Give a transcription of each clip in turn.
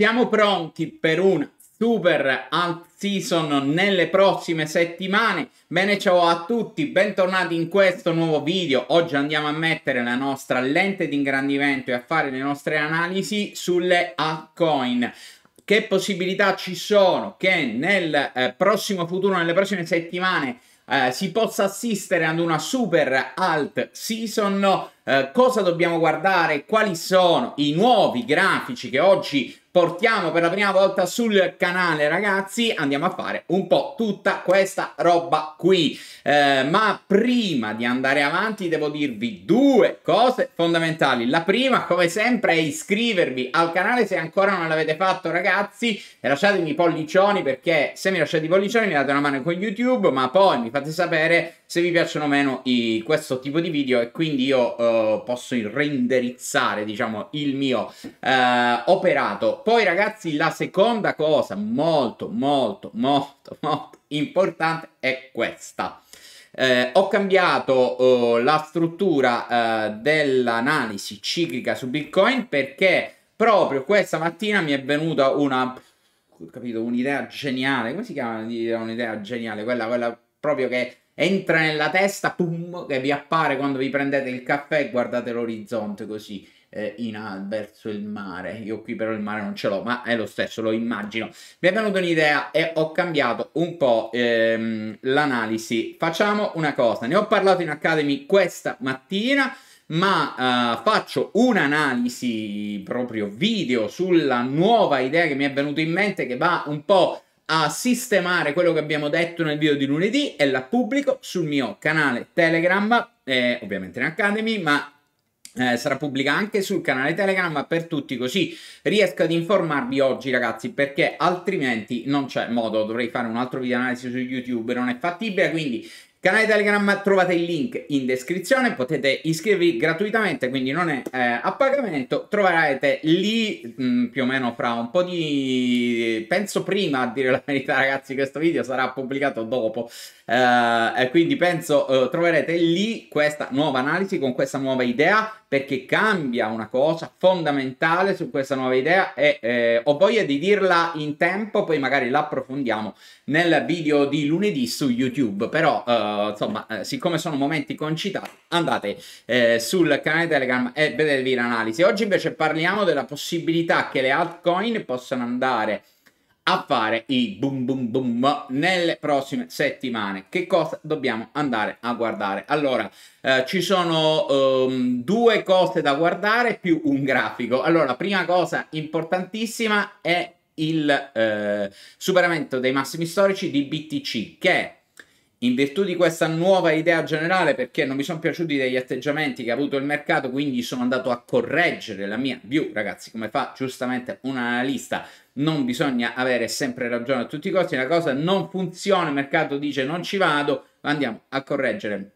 Siamo pronti per un super alt season nelle prossime settimane. Bene, ciao a tutti, bentornati in questo nuovo video. Oggi andiamo a mettere la nostra lente di ingrandimento e a fare le nostre analisi sulle altcoin che possibilità ci sono che nel eh, prossimo futuro, nelle prossime settimane, eh, si possa assistere ad una super alt season. Eh, cosa dobbiamo guardare, quali sono i nuovi grafici che oggi portiamo per la prima volta sul canale ragazzi andiamo a fare un po' tutta questa roba qui eh, ma prima di andare avanti devo dirvi due cose fondamentali la prima come sempre è iscrivervi al canale se ancora non l'avete fatto ragazzi e lasciatemi i pollicioni perché se mi lasciate i pollicioni mi date una mano con youtube ma poi mi fate sapere se vi piacciono o meno i, questo tipo di video e quindi io eh, posso, reindirizzare, diciamo, il mio eh, operato. Poi, ragazzi, la seconda cosa molto, molto, molto, molto importante è questa. Eh, ho cambiato eh, la struttura eh, dell'analisi ciclica su Bitcoin perché proprio questa mattina mi è venuta una capito, un'idea geniale, come si chiama un'idea geniale? Quella, quella proprio che entra nella testa, pum, che vi appare quando vi prendete il caffè e guardate l'orizzonte così eh, in verso il mare. Io qui però il mare non ce l'ho, ma è lo stesso, lo immagino. Mi è venuta un'idea e ho cambiato un po' ehm, l'analisi. Facciamo una cosa, ne ho parlato in Academy questa mattina ma uh, faccio un'analisi proprio video sulla nuova idea che mi è venuta in mente che va un po' a sistemare quello che abbiamo detto nel video di lunedì e la pubblico sul mio canale Telegram, eh, ovviamente in Academy, ma eh, sarà pubblica anche sul canale Telegram per tutti, così riesco ad informarvi oggi, ragazzi, perché altrimenti non c'è modo. Dovrei fare un altro video analisi su YouTube, non è fattibile. Quindi Canale Telegram trovate il link in descrizione, potete iscrivervi gratuitamente, quindi non è eh, a pagamento, troverete lì mh, mm, più o meno fra un po' di... penso prima, a dire la verità ragazzi, questo video sarà pubblicato dopo, eh, quindi penso eh, troverete lì questa nuova analisi con questa nuova idea, perché cambia una cosa fondamentale su questa nuova idea e eh, ho voglia di dirla in tempo, poi magari l'approfondiamo nel video di lunedì su YouTube, però uh, insomma, eh, siccome sono momenti concitati, andate eh, sul canale Telegram e vedetevi l'analisi. Oggi invece parliamo della possibilità che le altcoin possano andare a fare i boom boom boom nelle prossime settimane. Che cosa dobbiamo andare a guardare? Allora, eh, ci sono um, due cose da guardare più un grafico. Allora, prima cosa importantissima è il eh, superamento dei massimi storici di BTC che in virtù di questa nuova idea generale, perché non mi sono piaciuti degli atteggiamenti che ha avuto il mercato, quindi sono andato a correggere la mia view, ragazzi, come fa giustamente un analista, non bisogna avere sempre ragione a tutti i costi, una cosa non funziona, il mercato dice non ci vado, andiamo a correggere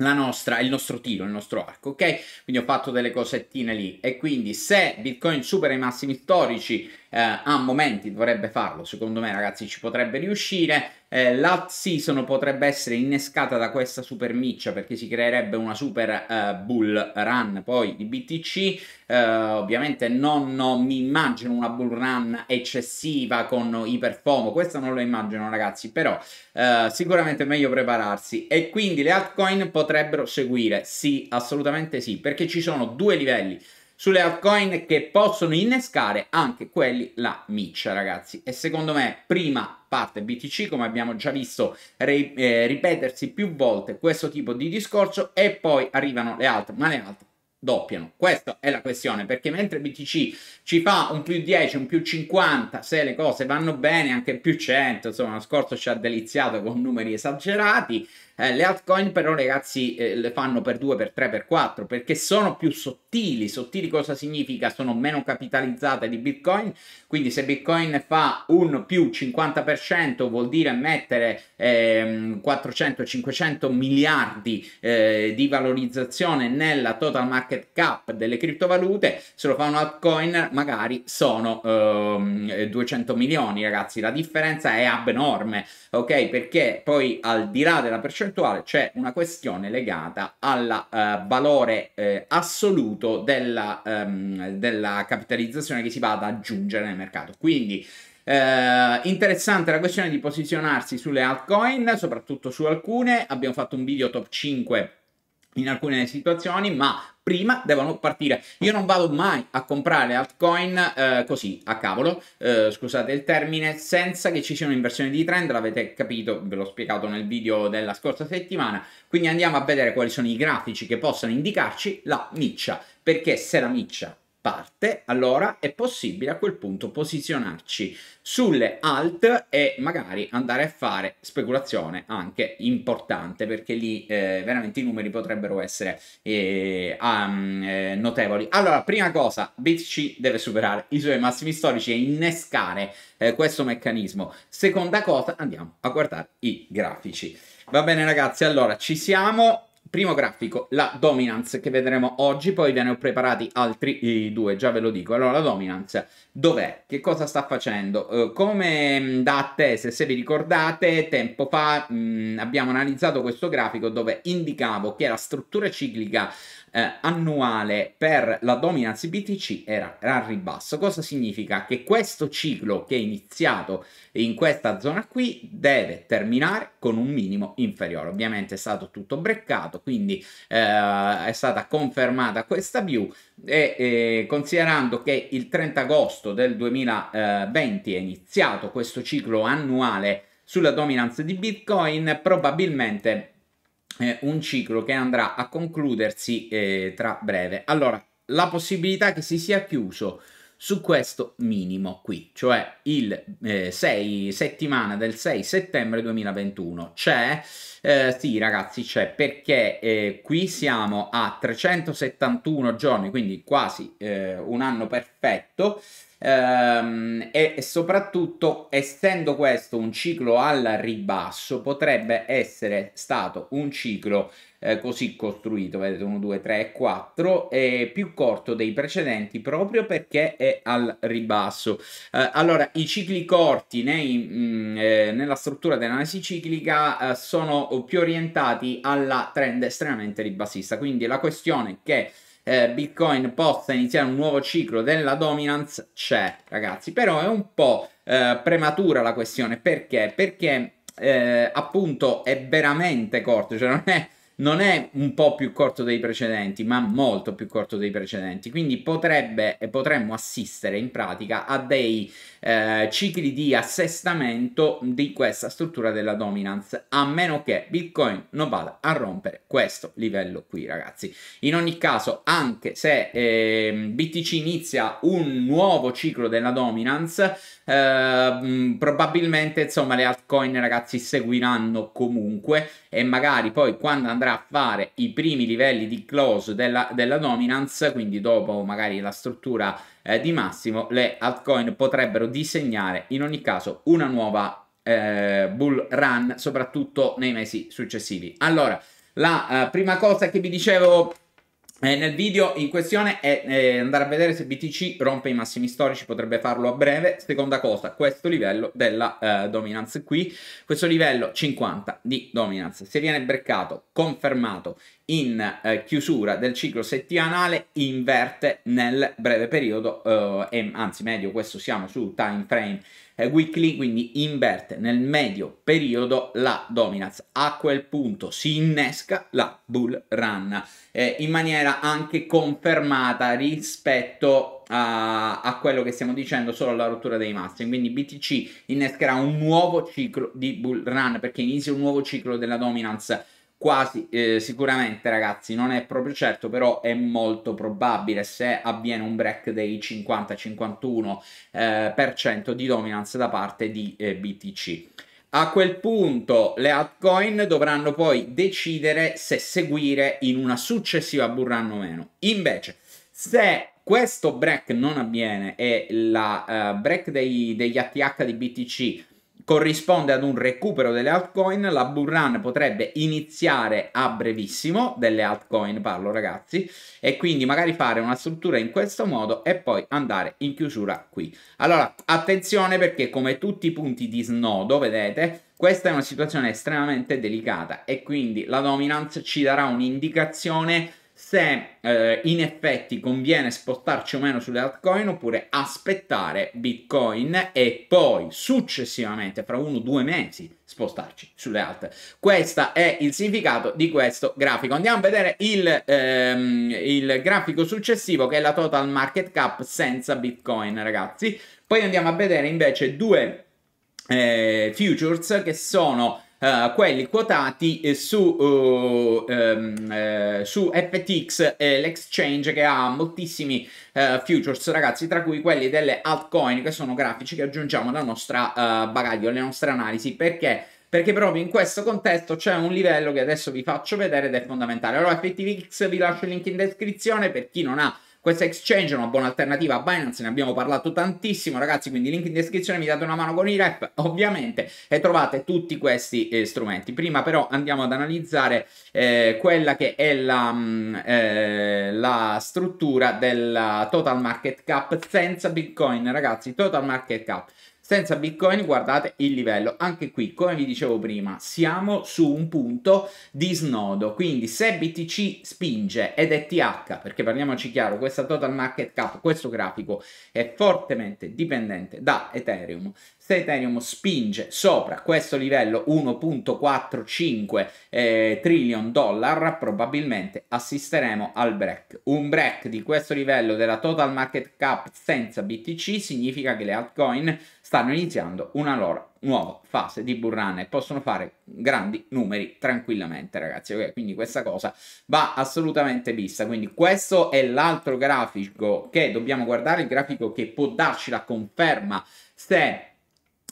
la nostra, il nostro tiro, il nostro arco, ok? Quindi ho fatto delle cosettine lì e quindi se Bitcoin supera i massimi storici eh, a momenti dovrebbe farlo, secondo me ragazzi ci potrebbe riuscire, eh, la season potrebbe essere innescata da questa super miccia perché si creerebbe una super eh, bull run poi di BTC, eh, ovviamente non, non, mi immagino una bull run eccessiva con iperfomo, questa non lo immagino ragazzi, però eh, sicuramente è meglio prepararsi e quindi le altcoin potrebbero seguire, sì assolutamente sì, perché ci sono due livelli sulle altcoin che possono innescare anche quelli la miccia ragazzi e secondo me prima parte BTC come abbiamo già visto eh, ripetersi più volte questo tipo di discorso e poi arrivano le altre ma le altre doppiano. Questa è la questione, perché mentre BTC ci fa un più 10, un più 50, se le cose vanno bene, anche più 100, insomma, lo scorso ci ha deliziato con numeri esagerati, eh, le altcoin però ragazzi eh, le fanno per 2, per 3, per 4, perché sono più sottili. Sottili cosa significa? Sono meno capitalizzate di Bitcoin, quindi se Bitcoin fa un più 50% vuol dire mettere ehm, eh, 400-500 miliardi di valorizzazione nella total market market cap delle criptovalute, se lo fa un altcoin magari sono ehm, 200 eh, milioni ragazzi, la differenza è abnorme, ok? Perché poi al di là della percentuale c'è una questione legata al eh, valore eh, assoluto della, ehm, della capitalizzazione che si va ad aggiungere nel mercato. Quindi eh, interessante la questione di posizionarsi sulle altcoin, soprattutto su alcune. Abbiamo fatto un video top 5 in alcune situazioni, ma prima devono partire. Io non vado mai a comprare altcoin eh, così, a cavolo, eh, scusate il termine, senza che ci sia un'inversione di trend, l'avete capito, ve l'ho spiegato nel video della scorsa settimana, quindi andiamo a vedere quali sono i grafici che possono indicarci la miccia, perché se la miccia parte, allora è possibile a quel punto posizionarci sulle alt e magari andare a fare speculazione anche importante perché lì eh, veramente i numeri potrebbero essere eh, um, eh, notevoli. Allora, prima cosa, BTC deve superare i suoi massimi storici e innescare eh, questo meccanismo. Seconda cosa, andiamo a guardare i grafici. Va bene ragazzi, allora ci siamo, Primo grafico, la dominance che vedremo oggi, poi ve ne ho preparati altri due, già ve lo dico. Allora, la dominance dov'è? Che cosa sta facendo? Eh, come da attese, se vi ricordate, tempo fa mh, abbiamo analizzato questo grafico dove indicavo che la struttura ciclica eh, annuale per la dominance BTC era al ribasso. Cosa significa? Che questo ciclo che è iniziato in questa zona qui deve terminare con un minimo inferiore. Ovviamente è stato tutto breccato, quindi eh, è stata confermata questa view e eh, considerando che il 30 agosto del 2020 è iniziato questo ciclo annuale sulla dominance di Bitcoin, probabilmente eh, un ciclo che andrà a concludersi eh, tra breve. Allora, la possibilità che si sia chiuso su questo minimo qui, cioè il eh, settimana del 6 settembre 2021. C'è, eh, sì ragazzi, c'è perché eh, qui siamo a 371 giorni, quindi quasi eh, un anno perfetto Ehm, e, soprattutto, essendo questo un ciclo al ribasso, potrebbe essere stato un ciclo eh, così costruito, vedete 1, 2, 3 e 4, eh, più corto dei precedenti proprio perché è al ribasso. Eh, allora, i cicli corti nei, mh, mm, eh, nella struttura dell'analisi ciclica eh, sono più orientati alla trend estremamente ribassista, quindi la questione che eh, Bitcoin possa iniziare un nuovo ciclo della dominance c'è, ragazzi, però è un po' eh, prematura la questione, perché? Perché eh, appunto è veramente corto, cioè non è non è un po' più corto dei precedenti, ma molto più corto dei precedenti, quindi potrebbe e potremmo assistere in pratica a dei eh, cicli di assestamento di questa struttura della dominance, a meno che Bitcoin non vada a rompere questo livello qui, ragazzi. In ogni caso, anche se eh, BTC inizia un nuovo ciclo della dominance, eh, probabilmente insomma le altcoin ragazzi seguiranno comunque e magari poi quando andrà potrà fare i primi livelli di close della, della dominance, quindi dopo magari la struttura eh, di massimo, le altcoin potrebbero disegnare in ogni caso una nuova eh, bull run, soprattutto nei mesi successivi. Allora, la eh, prima cosa che vi dicevo eh, nel video in questione è eh, andare a vedere se BTC rompe i massimi storici, potrebbe farlo a breve. Seconda cosa, questo livello della eh, dominance qui, questo livello 50 di dominance, se viene breccato, confermato in eh, chiusura del ciclo settimanale, inverte nel breve periodo, eh, e, anzi meglio, questo siamo su time frame weekly, quindi inverte nel medio periodo la dominance. A quel punto si innesca la bull run eh, in maniera anche confermata rispetto a, a, quello che stiamo dicendo solo alla rottura dei massimi. Quindi BTC innescherà un nuovo ciclo di bull run perché inizia un nuovo ciclo della dominance Quasi eh, sicuramente, ragazzi, non è proprio certo, però è molto probabile se avviene un break dei 50-51% eh, per cento di dominance da parte di eh, BTC. A quel punto le altcoin dovranno poi decidere se seguire in una successiva bull o meno. Invece, se questo break non avviene e la eh, break dei, degli ATH di BTC corrisponde ad un recupero delle altcoin, la bull run potrebbe iniziare a brevissimo, delle altcoin parlo ragazzi, e quindi magari fare una struttura in questo modo e poi andare in chiusura qui. Allora, attenzione perché come tutti i punti di snodo, vedete, questa è una situazione estremamente delicata e quindi la dominance ci darà un'indicazione se eh, in effetti conviene spostarci o meno sulle altcoin oppure aspettare Bitcoin e poi successivamente fra uno o due mesi spostarci sulle alt. Questo è il significato di questo grafico. Andiamo a vedere il, ehm, il grafico successivo che è la total market cap senza Bitcoin ragazzi. Poi andiamo a vedere invece due eh, futures che sono uh, quelli quotati eh, su, uh, um, su FTX, l'exchange che ha moltissimi futures, ragazzi, tra cui quelli delle altcoin, che sono grafici che aggiungiamo alla nostra bagaglio, alle nostre analisi, perché perché proprio in questo contesto c'è un livello che adesso vi faccio vedere ed è fondamentale. Allora, FTX vi lascio il link in descrizione per chi non ha questa exchange è una buona alternativa a Binance, ne abbiamo parlato tantissimo ragazzi, quindi link in descrizione, mi date una mano con i rep ovviamente e trovate tutti questi eh, strumenti. Prima però andiamo ad analizzare eh, quella che è la, mh, mm, eh, la struttura del total market cap senza Bitcoin ragazzi, total market cap. Senza Bitcoin guardate il livello, anche qui come vi dicevo prima siamo su un punto di snodo, quindi se BTC spinge ed è TH, perché parliamoci chiaro, questa total market cap, questo grafico è fortemente dipendente da Ethereum, se Ethereum spinge sopra questo livello 1.45 eh, trillion dollar probabilmente assisteremo al break, un break di questo livello della total market cap senza BTC significa che le altcoin stanno iniziando una loro nuova fase di bull e possono fare grandi numeri tranquillamente ragazzi ok quindi questa cosa va assolutamente vista quindi questo è l'altro grafico che dobbiamo guardare il grafico che può darci la conferma se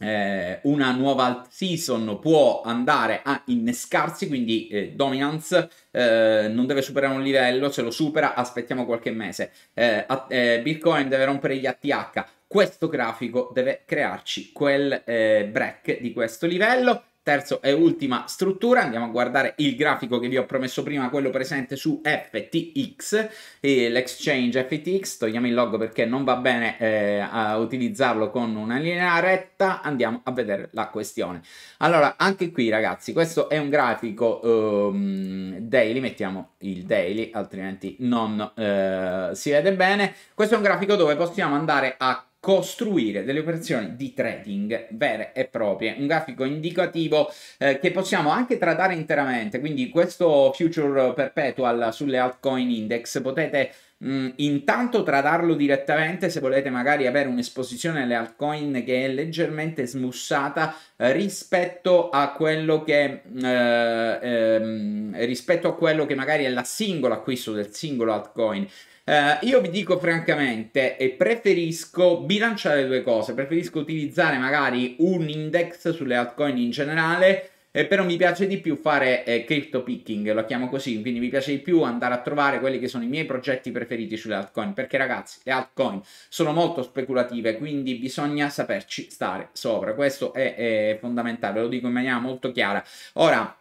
eh, una nuova season può andare a innescarsi, quindi eh, Dominance eh, non deve superare un livello, se lo supera aspettiamo qualche mese, eh, a, eh, Bitcoin deve rompere gli ATH, questo grafico deve crearci quel eh, break di questo livello terza e ultima struttura, andiamo a guardare il grafico che vi ho promesso prima, quello presente su FTX, l'exchange FTX, togliamo il logo perché non va bene eh, utilizzarlo con una linea retta, andiamo a vedere la questione. Allora, anche qui ragazzi, questo è un grafico um, daily, mettiamo il daily, altrimenti non eh, si vede bene, questo è un grafico dove possiamo andare a costruire delle operazioni di trading vere e proprie, un grafico indicativo eh, che possiamo anche tradare interamente, quindi questo future perpetual sulle altcoin index potete Mm, intanto tradarlo direttamente se volete magari avere un'esposizione alle altcoin che è leggermente smussata eh, rispetto a quello che mm, eh, ehm, rispetto a quello che magari è la singola acquisto del singolo altcoin Uh, io vi dico francamente, e preferisco bilanciare le due cose, preferisco utilizzare magari un index sulle altcoin in generale eh, però mi piace di più fare eh, crypto picking, lo chiamo così, quindi mi piace di più andare a trovare quelli che sono i miei progetti preferiti sulle altcoin, perché ragazzi le altcoin sono molto speculative, quindi bisogna saperci stare sopra, questo è, è fondamentale, lo dico in maniera molto chiara. Ora,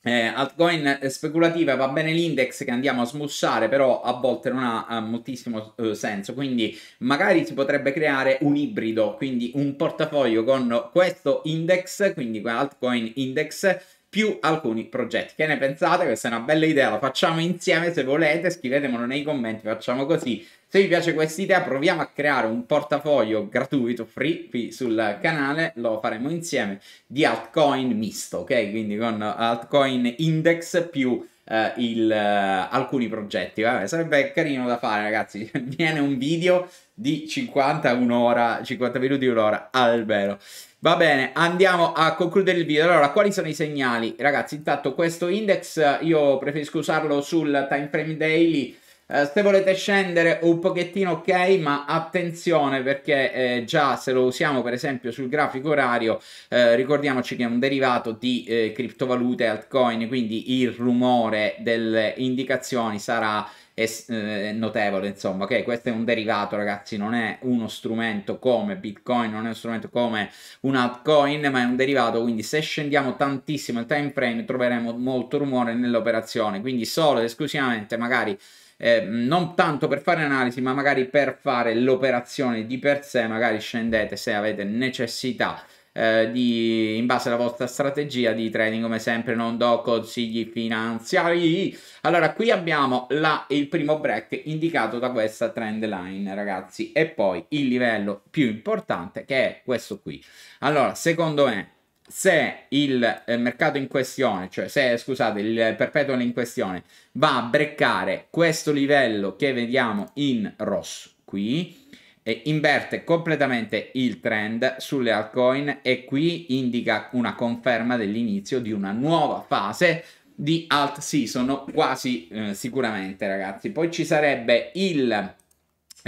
eh, altcoin speculative va bene l'index che andiamo a smussare, però a volte non ha, ha moltissimo eh, senso. Quindi magari si potrebbe creare un ibrido, quindi un portafoglio con questo index, quindi altcoin index più alcuni progetti. Che ne pensate? Questa è una bella idea, la facciamo insieme se volete, scrivetemelo nei commenti, facciamo così. Se vi piace questa idea proviamo a creare un portafoglio gratuito, free, qui sul canale, lo faremo insieme, di altcoin misto, ok? Quindi con altcoin index più eh, il, eh, alcuni progetti. Vabbè, sarebbe carino da fare, ragazzi. Viene un video di 50, un'ora, 50 minuti, un'ora, vero. Va bene, andiamo a concludere il video. Allora, quali sono i segnali? Ragazzi, intanto questo index eh, io preferisco usarlo sul time frame daily eh, se volete scendere un pochettino ok, ma attenzione perché eh, già se lo usiamo per esempio sul grafico orario, eh, ricordiamoci che è un derivato di eh, criptovalute altcoin, quindi il rumore delle indicazioni sarà eh, notevole insomma ok questo è un derivato ragazzi non è uno strumento come bitcoin non è uno strumento come un altcoin ma è un derivato quindi se scendiamo tantissimo il time frame troveremo molto rumore nell'operazione quindi solo ed esclusivamente magari eh, non tanto per fare analisi ma magari per fare l'operazione di per sé, magari scendete se avete necessità eh, di, in base alla vostra strategia di trading come sempre non do consigli finanziari allora qui abbiamo la, il primo break indicato da questa trend line ragazzi e poi il livello più importante che è questo qui allora secondo me se il eh, mercato in questione, cioè se scusate, il perpetual in questione va a breccare questo livello che vediamo in rosso qui e inverte completamente il trend sulle altcoin e qui indica una conferma dell'inizio di una nuova fase di alt season quasi eh, sicuramente ragazzi. Poi ci sarebbe il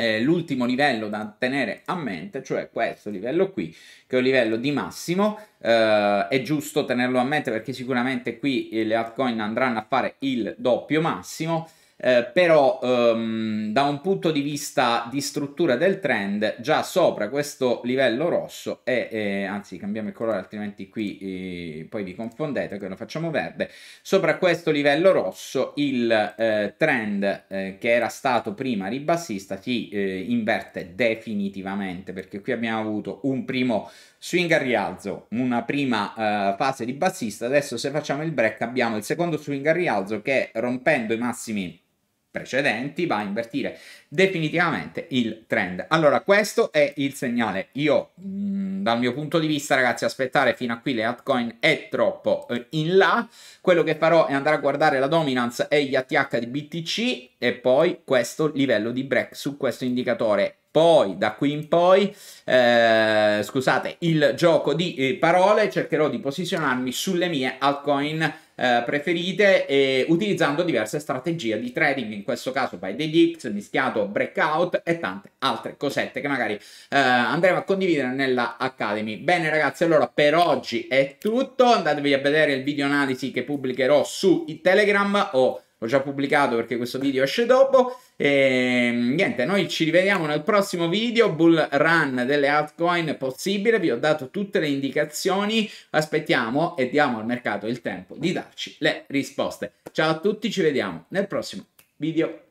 eh, l'ultimo livello da tenere a mente, cioè questo livello qui, che è un livello di massimo, eh, è giusto tenerlo a mente perché sicuramente qui eh, le altcoin andranno a fare il doppio massimo, eh, però ehm, da un punto di vista di struttura del trend già sopra questo livello rosso e eh, anzi cambiamo il colore altrimenti qui eh, poi vi confondete che lo facciamo verde sopra questo livello rosso il eh, trend eh, che era stato prima ribassista si inverte definitivamente perché qui abbiamo avuto un primo swing a rialzo, una prima uh, fase ribassista adesso se facciamo il break abbiamo il secondo swing a rialzo che rompendo i massimi precedenti va a invertire definitivamente il trend. Allora questo è il segnale. Io mm, dal mio punto di vista ragazzi aspettare fino a qui le altcoin è troppo eh, in là. Quello che farò è andare a guardare la dominance e gli ATH di BTC e poi questo livello di break su questo indicatore poi da qui in poi eh, scusate il gioco di eh, parole cercherò di posizionarmi sulle mie altcoin eh, preferite e utilizzando diverse strategie di trading, in questo caso by the dips, mischiato breakout e tante altre cosette che magari eh, andremo a condividere nella Academy. Bene ragazzi, allora per oggi è tutto, andatevi a vedere il video analisi che pubblicherò su Telegram o l'ho già pubblicato perché questo video esce dopo. E ehm, niente, noi ci rivediamo nel prossimo video, bull run delle altcoin possibile, vi ho dato tutte le indicazioni, aspettiamo e diamo al mercato il tempo di darci le risposte. Ciao a tutti, ci vediamo nel prossimo video.